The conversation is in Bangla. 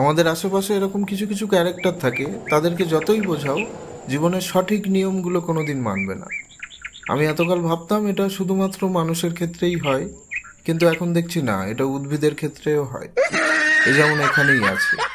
আমাদের আশেপাশে এরকম কিছু কিছু ক্যারেক্টার থাকে তাদেরকে যতই বোঝাও জীবনের সঠিক নিয়মগুলো কোনো দিন মানবে না আমি এতকাল ভাবতাম এটা শুধুমাত্র মানুষের ক্ষেত্রেই হয় কিন্তু এখন দেখছি না এটা উদ্ভিদের ক্ষেত্রেও হয় এই যেমন এখানেই আছে